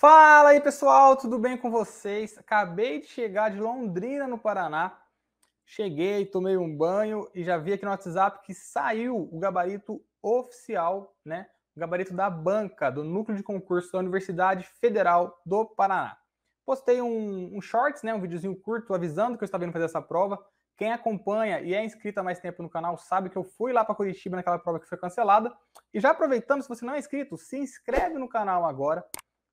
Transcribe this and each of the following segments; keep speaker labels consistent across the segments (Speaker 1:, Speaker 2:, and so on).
Speaker 1: Fala aí pessoal, tudo bem com vocês? Acabei de chegar de Londrina, no Paraná. Cheguei, tomei um banho e já vi aqui no WhatsApp que saiu o gabarito oficial, né? O gabarito da banca do núcleo de concurso da Universidade Federal do Paraná. Postei um, um shorts, né? Um videozinho curto avisando que eu estava indo fazer essa prova. Quem acompanha e é inscrito há mais tempo no canal sabe que eu fui lá para Curitiba naquela prova que foi cancelada. E já aproveitando, se você não é inscrito, se inscreve no canal agora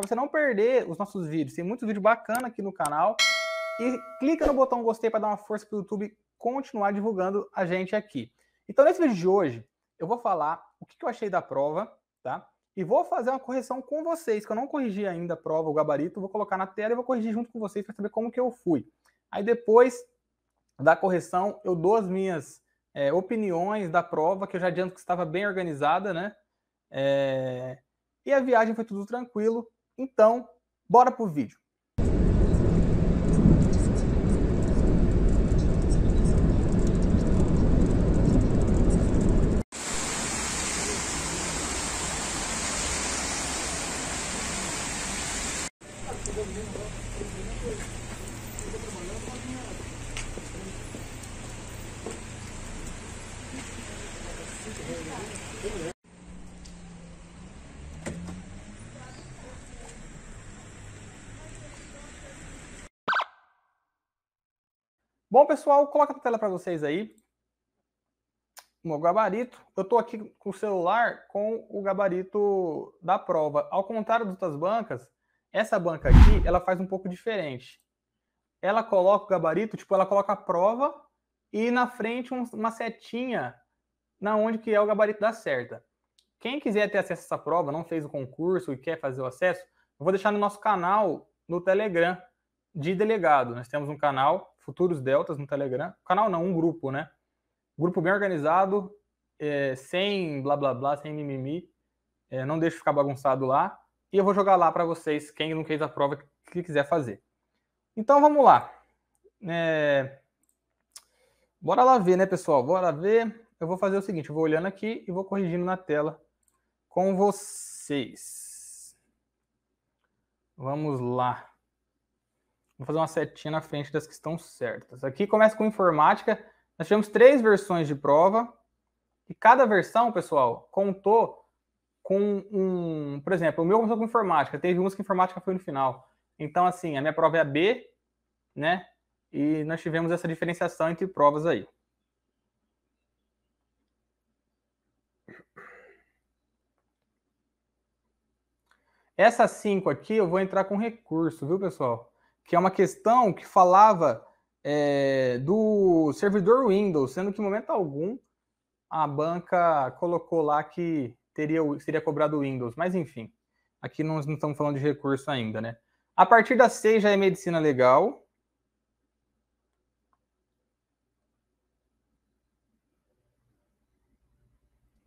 Speaker 1: para você não perder os nossos vídeos. Tem muitos vídeos bacana aqui no canal. E clica no botão gostei para dar uma força para o YouTube continuar divulgando a gente aqui. Então, nesse vídeo de hoje, eu vou falar o que eu achei da prova, tá? E vou fazer uma correção com vocês, que eu não corrigi ainda a prova, o gabarito, vou colocar na tela e vou corrigir junto com vocês para saber como que eu fui. Aí depois da correção, eu dou as minhas é, opiniões da prova, que eu já adianto que estava bem organizada, né? É... E a viagem foi tudo tranquilo, então, bora pro vídeo. Bom, pessoal, coloca na tela para vocês aí o meu gabarito. Eu estou aqui com o celular com o gabarito da prova. Ao contrário das outras bancas, essa banca aqui, ela faz um pouco diferente. Ela coloca o gabarito, tipo, ela coloca a prova e na frente uma setinha na onde que é o gabarito da certa. Quem quiser ter acesso a essa prova, não fez o concurso e quer fazer o acesso, eu vou deixar no nosso canal no Telegram de delegado. Nós temos um canal Futuros Deltas no Telegram. Canal não, um grupo, né? Grupo bem organizado, é, sem blá blá blá, sem mimimi. É, não deixe ficar bagunçado lá. E eu vou jogar lá para vocês, quem não fez a prova, que quiser fazer. Então vamos lá. É... Bora lá ver, né, pessoal? Bora ver. Eu vou fazer o seguinte: eu vou olhando aqui e vou corrigindo na tela com vocês. Vamos lá. Vou fazer uma setinha na frente das que estão certas. Aqui começa com informática. Nós tivemos três versões de prova. E cada versão, pessoal, contou com um. Por exemplo, o meu começou com informática. Teve uns que informática foi no final. Então, assim, a minha prova é a B, né? E nós tivemos essa diferenciação entre provas aí. Essas cinco aqui eu vou entrar com recurso, viu, pessoal? que é uma questão que falava é, do servidor Windows, sendo que em momento algum a banca colocou lá que teria, seria cobrado o Windows, mas enfim, aqui nós não estamos falando de recurso ainda, né? A partir da 6 já é medicina legal.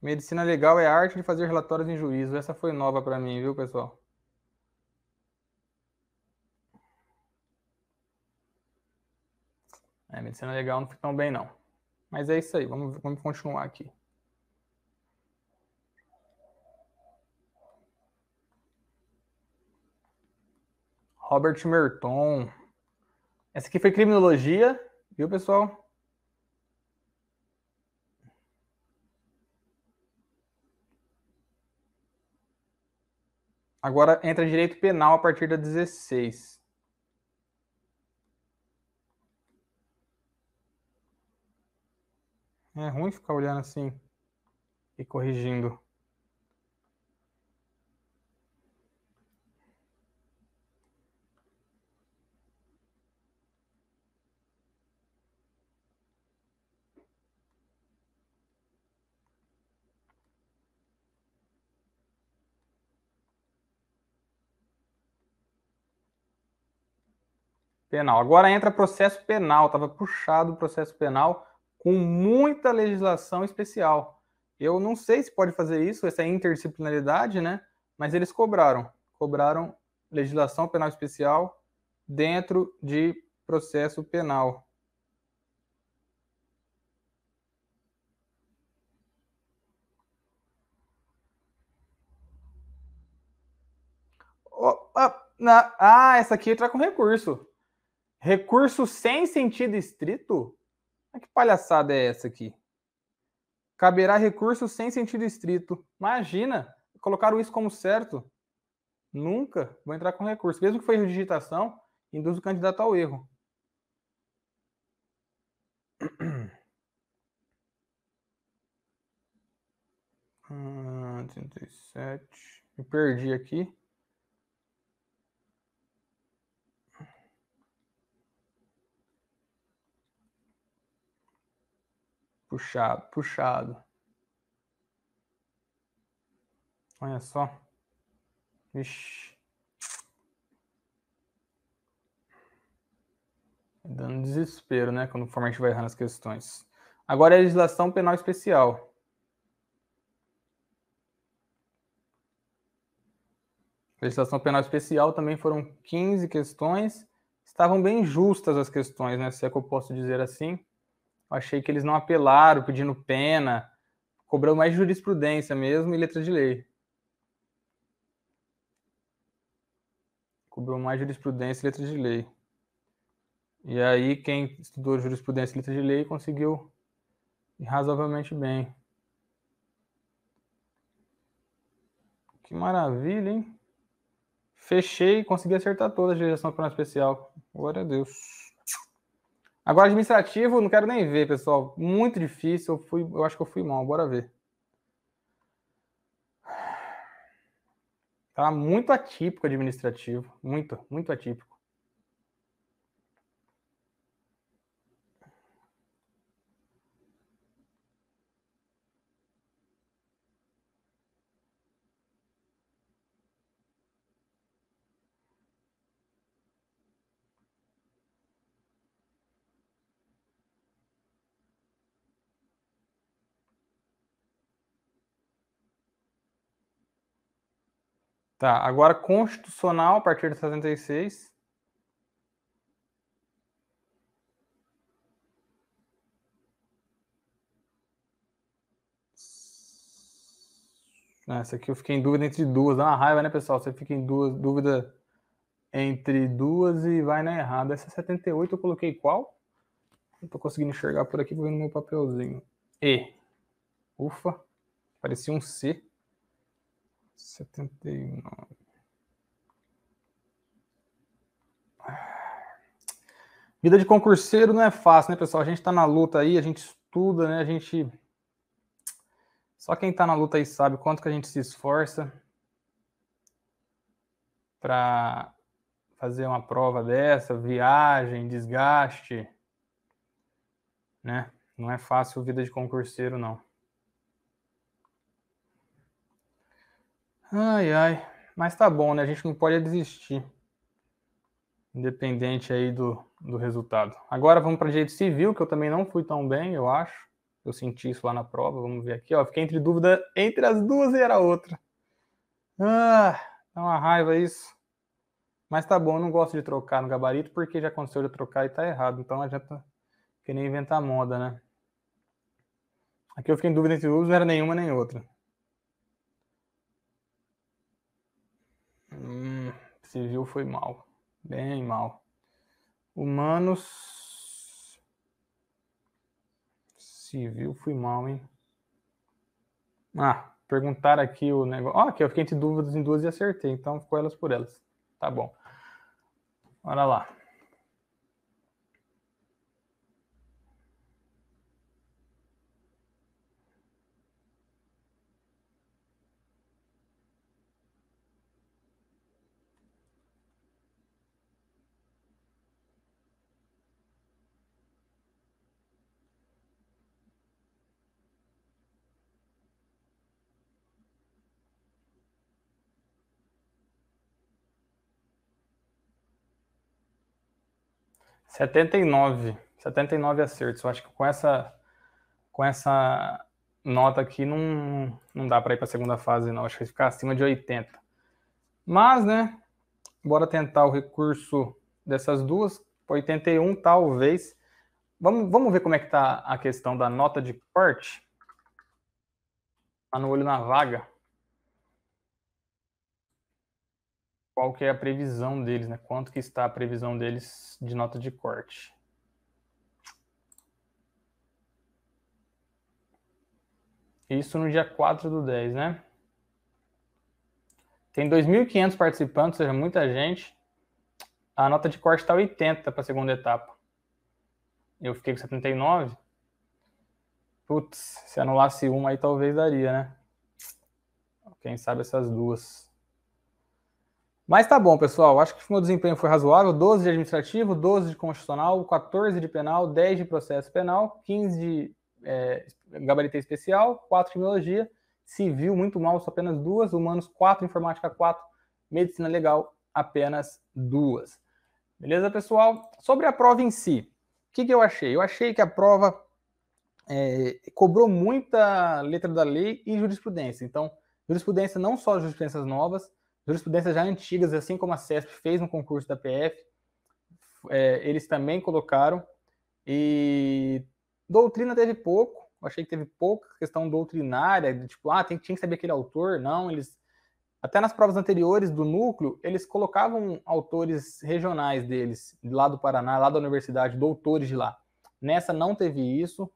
Speaker 1: Medicina legal é a arte de fazer relatórios em juízo. Essa foi nova para mim, viu, pessoal? É, medicina legal não foi tão bem, não. Mas é isso aí, vamos, vamos continuar aqui. Robert Merton. Essa aqui foi criminologia, viu, pessoal? Agora entra direito penal a partir da 16. É ruim ficar olhando assim e corrigindo. Penal. Agora entra processo penal. Estava puxado o processo penal com muita legislação especial. Eu não sei se pode fazer isso, essa interdisciplinaridade, né? Mas eles cobraram, cobraram legislação penal especial dentro de processo penal. ah, na, ah, essa aqui é entra com recurso. Recurso sem sentido estrito? Mas que palhaçada é essa aqui? Caberá recurso sem sentido estrito. Imagina, colocaram isso como certo. Nunca vou entrar com recurso. Mesmo que foi redigitação, induz o candidato ao erro. Hum, 37. Ah, Me perdi aqui. Puxado, puxado. Olha só. Vixe. Tá dando desespero, né? Quando conforme a gente vai errando as questões. Agora é a legislação penal especial. Legislação penal especial também foram 15 questões. Estavam bem justas as questões, né? Se é que eu posso dizer assim achei que eles não apelaram pedindo pena, cobrou mais jurisprudência mesmo e letra de lei. Cobrou mais jurisprudência e letra de lei. E aí, quem estudou jurisprudência e letra de lei conseguiu razoavelmente bem. Que maravilha, hein? Fechei, consegui acertar toda a geração para especial. Glória a Deus. Agora, administrativo, não quero nem ver, pessoal. Muito difícil. Eu, fui, eu acho que eu fui mal. Bora ver. Tá muito atípico administrativo. Muito, muito atípico. Tá, agora constitucional a partir de 76. É, essa aqui eu fiquei em dúvida entre duas. Dá uma raiva, né, pessoal? Você fica em duas, dúvida entre duas e vai na errada. Essa 78 eu coloquei qual? Não tô conseguindo enxergar por aqui, vou ver no meu papelzinho. E. Ufa, parecia um C. 79. Vida de concurseiro não é fácil, né, pessoal? A gente está na luta aí, a gente estuda, né? A gente. Só quem está na luta aí sabe quanto que a gente se esforça para fazer uma prova dessa, viagem, desgaste, né? Não é fácil vida de concurseiro, não. Ai, ai. Mas tá bom, né? A gente não pode desistir. Independente aí do, do resultado. Agora vamos para direito civil, que eu também não fui tão bem, eu acho. Eu senti isso lá na prova. Vamos ver aqui, ó. Fiquei entre dúvida entre as duas e era outra. Ah, dá uma raiva isso. Mas tá bom, eu não gosto de trocar no gabarito porque já aconteceu de trocar e tá errado. Então a não adianta querer inventar moda, né? Aqui eu fiquei em dúvida entre duas, não era nenhuma nem outra. se viu foi mal. Bem mal. Humanos. Se viu foi mal, hein? Ah, perguntar aqui o negócio. Ó, oh, eu fiquei entre dúvidas em duas e acertei, então ficou elas por elas. Tá bom. Olha lá. 79. 79 acertos. Eu acho que com essa com essa nota aqui não, não dá para ir para a segunda fase não, acho que vai ficar acima de 80. Mas, né, bora tentar o recurso dessas duas, 81 talvez. Vamos, vamos ver como é que tá a questão da nota de corte. Tá no olho na vaga. qual que é a previsão deles, né? Quanto que está a previsão deles de nota de corte? Isso no dia 4 do 10, né? Tem 2.500 participantes, ou seja, muita gente. A nota de corte está 80 para a segunda etapa. Eu fiquei com 79. Putz, se anulasse uma aí talvez daria, né? Quem sabe essas duas. Mas tá bom, pessoal. Acho que o meu desempenho foi razoável. 12 de administrativo, 12 de constitucional, 14 de penal, 10 de processo penal, 15 de é, gabarito especial, 4 de criminologia, civil muito mal, só apenas duas, humanos 4, informática 4, medicina legal apenas duas. Beleza, pessoal? Sobre a prova em si, o que, que eu achei? Eu achei que a prova é, cobrou muita letra da lei e jurisprudência. Então, jurisprudência não só jurisprudências novas, Jurisprudências já antigas, assim como a CESP fez no concurso da PF, é, eles também colocaram. E doutrina teve pouco, eu achei que teve pouca questão doutrinária, de, tipo, ah, tem, tinha que saber aquele autor. Não, eles. Até nas provas anteriores do núcleo, eles colocavam autores regionais deles, lá do Paraná, lá da universidade, doutores de lá. Nessa não teve isso.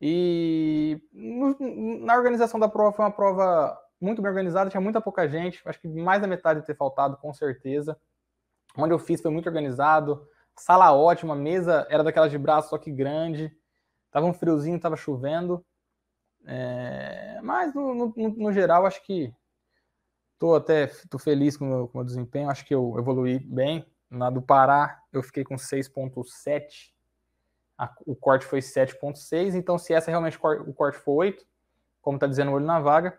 Speaker 1: E no, na organização da prova foi uma prova muito bem organizada, tinha muita pouca gente, acho que mais da metade de ter faltado, com certeza. Onde eu fiz foi muito organizado, sala ótima, mesa era daquelas de braço, só que grande. Tava um friozinho, tava chovendo. É... Mas, no, no, no, geral, acho que tô até tô feliz com o meu, com o meu desempenho. Acho que eu evolui bem. Na do Pará, eu fiquei com 6.7. O corte foi 7.6. Então, se essa realmente o corte for 8, como tá dizendo o olho na vaga,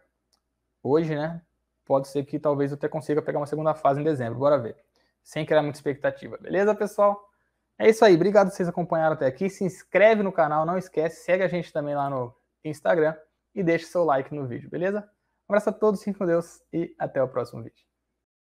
Speaker 1: hoje, né? Pode ser que talvez eu até consiga pegar uma segunda fase em dezembro. Bora ver. Sem criar muita expectativa. Beleza, pessoal? É isso aí. Obrigado vocês acompanharam até aqui. Se inscreve no canal, não esquece. Segue a gente também lá no Instagram e deixe seu like no vídeo, beleza? Um abraço a todos, fiquem com Deus e até o próximo vídeo.